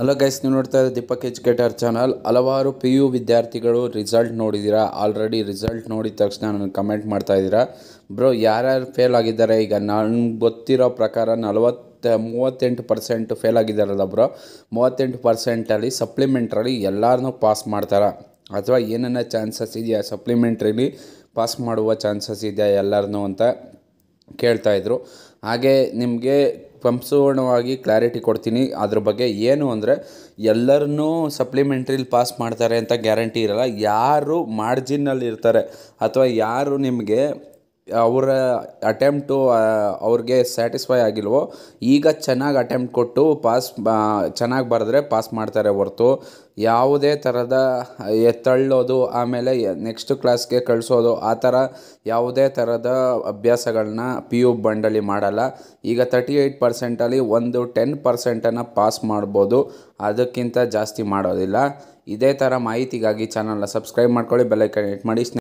hello guys ನೀವು ನೋಡ್ತಾ ಇರೋ ದೀಪಕ್ ಎಜುಕೇಟರ್ ಚಾನಲ್ ಹಲವಾರು ಪಿ ಯು ವಿದ್ಯಾರ್ಥಿಗಳು ರಿಸಲ್ಟ್ ನೋಡಿದ್ದೀರಾ ಆಲ್ರೆಡಿ ರಿಸಲ್ಟ್ ನೋಡಿದ ತಕ್ಷಣ ನಾನು ಕಮೆಂಟ್ ಮಾಡ್ತಾ ಇದ್ದೀರಾ ಬ್ರೋ ಯಾರ್ಯಾರು ಫೇಲ್ ಆಗಿದ್ದಾರೆ ಈಗ ನನ್ಗೆ ಗೊತ್ತಿರೋ ಪ್ರಕಾರ ನಲವತ್ತು ಮೂವತ್ತೆಂಟು ಪರ್ಸೆಂಟ್ ಫೇಲ್ ಆಗಿದ್ದಾರಲ್ಲ ಬ್ರೋ ಮೂವತ್ತೆಂಟು ಪರ್ಸೆಂಟಲ್ಲಿ ಸಪ್ಲಿಮೆಂಟ್ರಲ್ಲಿ ಎಲ್ಲರನ್ನೂ ಪಾಸ್ ಮಾಡ್ತಾರೆ ಅಥವಾ ಏನನ್ನ ಚಾನ್ಸಸ್ ಇದೆಯಾ ಸಪ್ಲಿಮೆಂಟ್ರಿಲಿ ಪಾಸ್ ಮಾಡುವ ಚಾನ್ಸಸ್ ಇದೆಯಾ ಎಲ್ಲರನ್ನೂ ಅಂತ ಕೇಳ್ತಾಯಿದ್ರು ಹಾಗೆ ನಿಮಗೆ ಸಂಪೂರ್ಣವಾಗಿ ಕ್ಲಾರಿಟಿ ಕೊಡ್ತೀನಿ ಅದ್ರ ಬಗ್ಗೆ ಏನು ಅಂದರೆ ಎಲ್ಲರನ್ನೂ ಸಪ್ಲಿಮೆಂಟ್ರಿಲಿ ಪಾಸ್ ಮಾಡ್ತಾರೆ ಅಂತ ಗ್ಯಾರಂಟಿ ಇರಲ್ಲ ಯಾರು ಮಾರ್ಜಿನ್ನಲ್ಲಿ ಇರ್ತಾರೆ ಅಥವಾ ಯಾರು ನಿಮಗೆ ಅವರ ಅಟೆಂಪ್ಟು ಅವ್ರಿಗೆ ಸ್ಯಾಟಿಸ್ಫೈ ಆಗಿಲ್ವೋ ಈಗ ಚೆನ್ನಾಗಿ ಅಟೆಂಪ್ಟ್ ಕೊಟ್ಟು ಪಾಸ್ ಚೆನ್ನಾಗಿ ಬರೆದ್ರೆ ಪಾಸ್ ಮಾಡ್ತಾರೆ ಹೊರತು ಯಾವುದೇ ಥರದ ಎತ್ತಳ್ಳೋದು ಆಮೇಲೆ ನೆಕ್ಸ್ಟ್ ಕ್ಲಾಸ್ಗೆ ಕಳಿಸೋದು ಆ ಥರ ಯಾವುದೇ ಥರದ ಅಭ್ಯಾಸಗಳನ್ನ ಪಿ ಯು ಬಂಡಲ್ಲಿ ಮಾಡಲ್ಲ ಈಗ ತರ್ಟಿ ಏಯ್ಟ್ ಪರ್ಸೆಂಟಲ್ಲಿ ಒಂದು ಟೆನ್ ಪರ್ಸೆಂಟನ್ನು ಪಾಸ್ ಮಾಡ್ಬೋದು ಅದಕ್ಕಿಂತ ಜಾಸ್ತಿ ಮಾಡೋದಿಲ್ಲ ಇದೇ ಥರ ಮಾಹಿತಿಗಾಗಿ ಚಾನಲ್ನ ಸಬ್ಸ್ಕ್ರೈಬ್ ಮಾಡ್ಕೊಳ್ಳಿ ಬೆಲ್ಲೈಕನ್ ಕ್ಲಿಕ್ ಮಾಡಿ